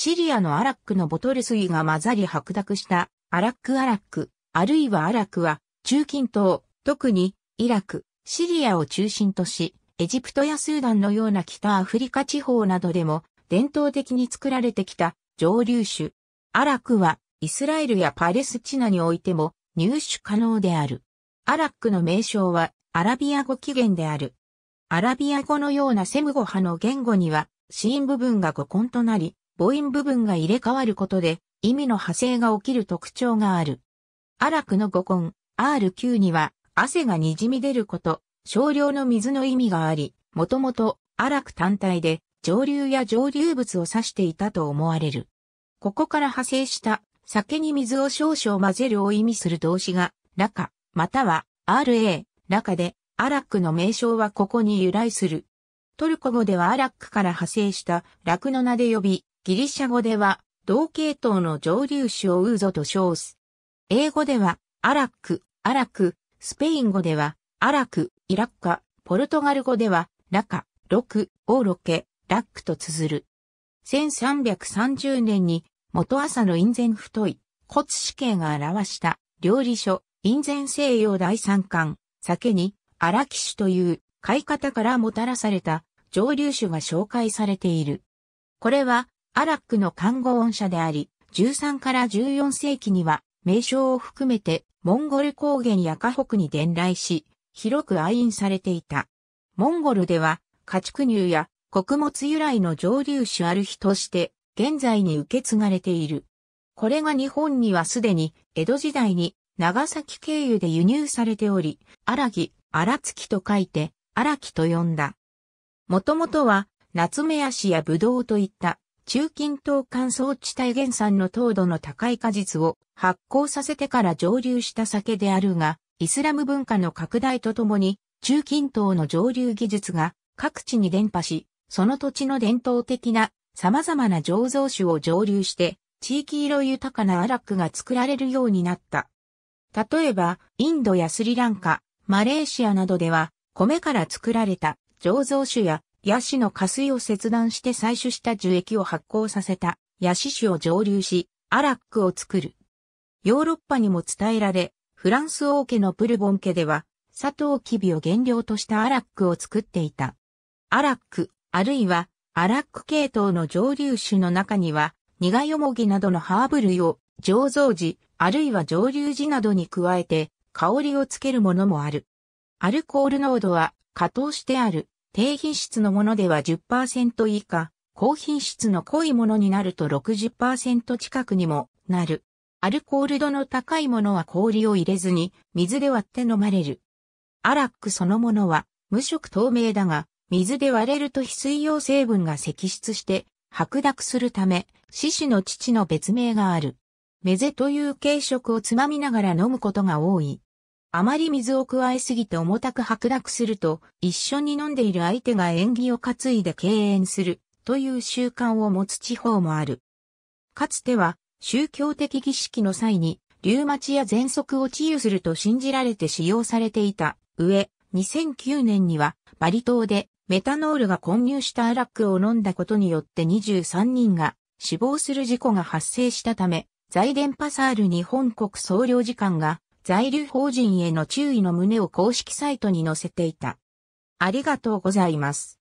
シリアのアラックのボトル水が混ざり白濁したアラックアラック、あるいはアラクは中近東、特にイラク、シリアを中心とし、エジプトやスーダンのような北アフリカ地方などでも伝統的に作られてきた蒸留酒。アラクはイスラエルやパレスチナにおいても入手可能である。アラックの名称はアラビア語起源である。アラビア語のようなセム語派の言語にはーン部分が語根となり、母音部分が入れ替わることで意味の派生が起きる特徴がある。アラクの語根 R9 には汗が滲み出ること、少量の水の意味があり、もともとアラク単体で上流や上流物を指していたと思われる。ここから派生した酒に水を少々混ぜるを意味する動詞が、ラカ、または RA、ラカで、アラックの名称はここに由来する。トルコ語ではアラックから派生したラクの名で呼び、ギリシャ語では、同系統の上流種をウーゾと称す。英語では、アラック、アラク、スペイン語では、アラク、イラッカ、ポルトガル語では、ラカ、ロク、オーロケ、ラックと綴る。1330年に、元朝の印前太い、骨死刑が表した料理書、印前西洋第三巻、酒に、アラキ手という、買い方からもたらされた上流種が紹介されている。これは、アラックの看護音社であり、13から14世紀には名称を含めてモンゴル高原や河北に伝来し、広く愛飲されていた。モンゴルでは家畜乳や穀物由来の蒸留酒ある日として現在に受け継がれている。これが日本にはすでに江戸時代に長崎経由で輸入されており、荒木、荒月と書いて荒木と呼んだ。もともとは、夏目足やブドウといった中近東乾燥地帯原産の糖度の高い果実を発酵させてから蒸留した酒であるが、イスラム文化の拡大とともに、中近東の蒸留技術が各地に伝播し、その土地の伝統的な様々な醸造酒を蒸留して、地域色豊かなアラックが作られるようになった。例えば、インドやスリランカ、マレーシアなどでは、米から作られた醸造酒やヤシの下水を切断して採取した樹液を発酵させたヤシ酒を蒸留し、アラックを作る。ヨーロッパにも伝えられ、フランス王家のブルボン家では、砂糖キビを原料としたアラックを作っていた。アラック、あるいはアラック系統の蒸留酒の中には、苦よもぎなどのハーブ類を醸造時、あるいは蒸留時などに加えて、香りをつけるものもある。アルコール濃度は、加糖してある。低品質のものでは10%以下、高品質の濃いものになると60%近くにもなる。アルコール度の高いものは氷を入れずに水で割って飲まれる。アラックそのものは無色透明だが、水で割れると非水溶成分が析出して白濁するため、獅子の父の別名がある。メゼという軽食をつまみながら飲むことが多い。あまり水を加えすぎて重たく剥濁すると、一緒に飲んでいる相手が縁起を担いで敬遠するという習慣を持つ地方もある。かつては、宗教的儀式の際に、リュウマチや喘息を治癒すると信じられて使用されていた上、2009年にはバリ島でメタノールが混入したアラックを飲んだことによって23人が死亡する事故が発生したため、財電パサール日本国総領事館が在留邦人への注意の旨を公式サイトに載せていた。ありがとうございます。